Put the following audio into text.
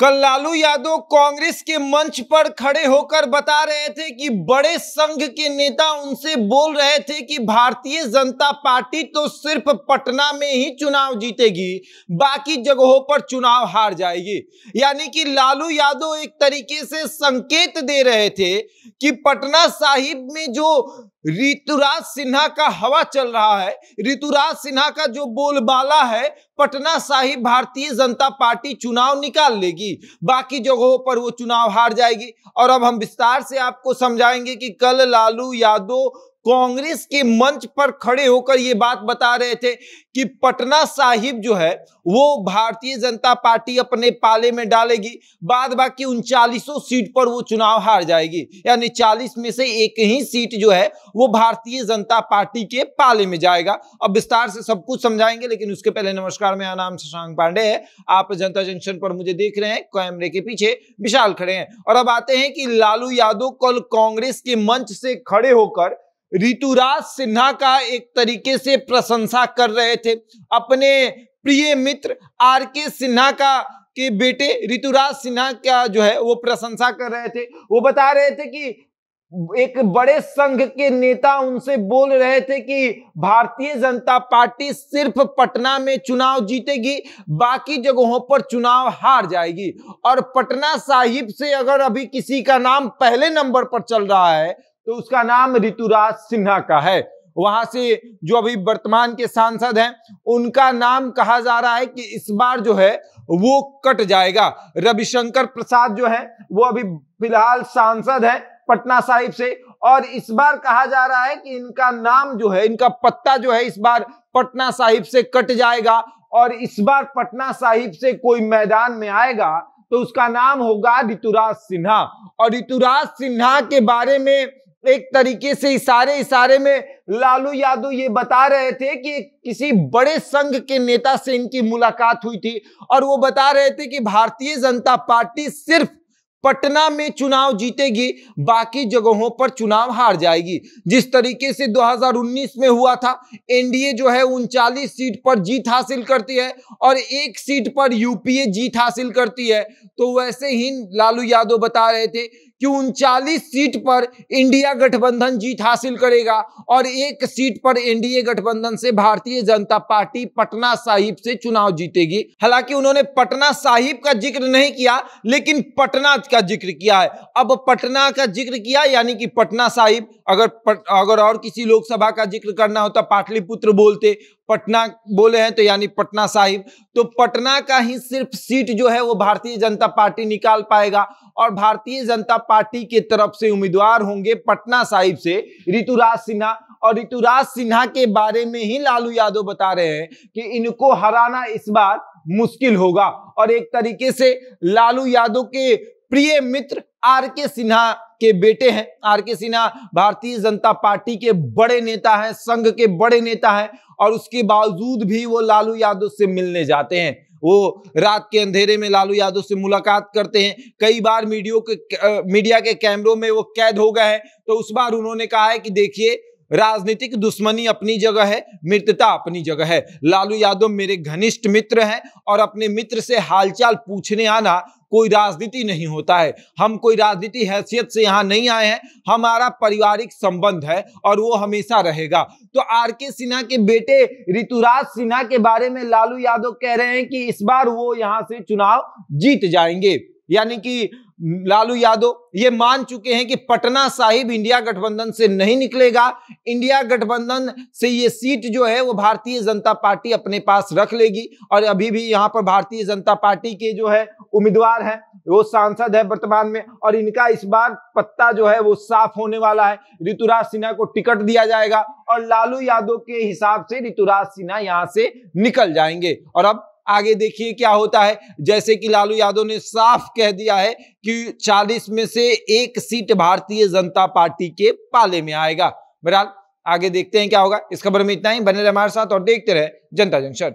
कल लालू यादव कांग्रेस के मंच पर खड़े होकर बता रहे थे कि बड़े संघ के नेता उनसे बोल रहे थे कि भारतीय जनता पार्टी तो सिर्फ पटना में ही चुनाव जीतेगी बाकी जगहों पर चुनाव हार जाएगी यानी कि लालू यादव एक तरीके से संकेत दे रहे थे कि पटना साहिब में जो ऋतुराज सिन्हा का हवा चल रहा है ऋतुराज सिन्हा का जो बोलबाला है पटना साहिब भारतीय जनता पार्टी चुनाव निकाल लेगी बाकी जगहों पर वो चुनाव हार जाएगी और अब हम विस्तार से आपको समझाएंगे कि कल लालू यादव कांग्रेस के मंच पर खड़े होकर ये बात बता रहे थे कि पटना साहिब जो है वो भारतीय जनता पार्टी अपने पाले में डालेगी बाद बाकी उनचालीसों सीट पर वो चुनाव हार जाएगी यानी चालीस में से एक ही सीट जो है वो भारतीय जनता पार्टी के पाले में जाएगा अब विस्तार से सब कुछ समझाएंगे लेकिन उसके पहले नमस्कार मेरा नाम शशांक पांडे है आप जनता जंक्शन पर मुझे देख रहे हैं कैमरे के पीछे विशाल खड़े हैं और अब आते हैं कि लालू यादव कल कांग्रेस के मंच से खड़े होकर ऋतुराज सिन्हा का एक तरीके से प्रशंसा कर रहे थे अपने प्रिय मित्र आर के सिन्हा का के बेटे ऋतुराज सिन्हा का जो है वो प्रशंसा कर रहे थे वो बता रहे थे कि एक बड़े संघ के नेता उनसे बोल रहे थे कि भारतीय जनता पार्टी सिर्फ पटना में चुनाव जीतेगी बाकी जगहों पर चुनाव हार जाएगी और पटना साहिब से अगर अभी किसी का नाम पहले नंबर पर चल रहा है तो उसका नाम ऋतुराज सिन्हा का है वहां से जो अभी वर्तमान के सांसद हैं उनका नाम कहा जा रहा है कि इस बार जो है वो कट जाएगा रविशंकर प्रसाद जो है वो अभी फिलहाल सांसद हैं पटना साहिब से और इस बार कहा जा रहा है कि इनका नाम जो है इनका पत्ता जो है इस बार पटना साहिब से कट जाएगा और इस बार पटना साहिब से कोई मैदान में आएगा तो उसका नाम होगा ऋतुराज सिन्हा और ऋतुराज सिन्हा के बारे में एक तरीके से इशारे इशारे में लालू यादव ये बता रहे थे कि किसी बड़े संघ के नेता से इनकी मुलाकात हुई थी और वो बता रहे थे कि भारतीय जनता पार्टी सिर्फ पटना में चुनाव जीतेगी बाकी जगहों पर चुनाव हार जाएगी जिस तरीके से 2019 में हुआ था एनडीए जो है उनचालीस सीट पर जीत हासिल करती है और एक सीट पर यूपीए जीत हासिल करती है तो वैसे ही लालू यादव बता रहे थे कि उनचालीस सीट पर इंडिया गठबंधन जीत हासिल करेगा और एक सीट पर एनडीए गठबंधन से भारतीय जनता पार्टी पटना साहिब से चुनाव जीतेगी हालांकि उन्होंने पटना साहिब का जिक्र नहीं किया लेकिन पटना का जिक्र किया है अब पटना का जिक्र किया यानी कि पटना साहिब अगर पट, अगर और किसी लोकसभा का जिक्र करना होता तो पाटलिपुत्र बोलते पटना बोले हैं तो यानी पटना साहिब तो पटना का ही सिर्फ सीट जो है वो भारतीय जनता पार्टी निकाल पाएगा और भारतीय जनता पार्टी के तरफ से उम्मीदवार होंगे पटना साहिब से ऋतुराज सिन्हा और ऋतुराज सिन्हा के बारे में ही लालू यादव बता रहे हैं कि इनको हराना इस बार मुश्किल होगा और एक तरीके से लालू यादव के प्रिय मित्र आर के सिन्हा के बेटे हैं आर के सिन्हा भारतीय जनता पार्टी के बड़े नेता हैं संघ के बड़े नेता हैं और उसके बावजूद भी वो लालू यादव से मिलने जाते हैं वो रात के अंधेरे में लालू यादव से मुलाकात करते हैं कई बार मीडियो के मीडिया के कैमरों में वो कैद हो गए हैं तो उस बार उन्होंने कहा है कि देखिए राजनीतिक दुश्मनी अपनी जगह है मित्रता अपनी जगह है लालू यादव मेरे घनिष्ठ मित्र हैं और अपने मित्र से हालचाल पूछने आना कोई राजनीति नहीं होता है हम कोई राजनीति हैसियत से यहाँ नहीं आए हैं हमारा पारिवारिक संबंध है और वो हमेशा रहेगा तो आर के सिन्हा के बेटे ऋतुराज सिन्हा के बारे में लालू यादव कह रहे हैं कि इस बार वो यहाँ से चुनाव जीत जाएंगे यानी कि लालू यादव ये मान चुके हैं कि पटना साहिब इंडिया गठबंधन से नहीं निकलेगा इंडिया गठबंधन से ये सीट जो है वो भारतीय जनता पार्टी अपने पास रख लेगी और अभी भी यहाँ पर भारतीय जनता पार्टी के जो है उम्मीदवार हैं वो सांसद है वर्तमान में और इनका इस बार पत्ता जो है वो साफ होने वाला है ऋतुराज सिन्हा को टिकट दिया जाएगा और लालू यादव के हिसाब से ऋतुराज सिन्हा यहाँ से निकल जाएंगे और अब आगे देखिए क्या होता है जैसे कि लालू यादव ने साफ कह दिया है कि 40 में से एक सीट भारतीय जनता पार्टी के पाले में आएगा बहरहाल आगे देखते हैं क्या होगा इस खबर में इतना ही बने रहे हमारे साथ और देखते रहे जनता जंक्शन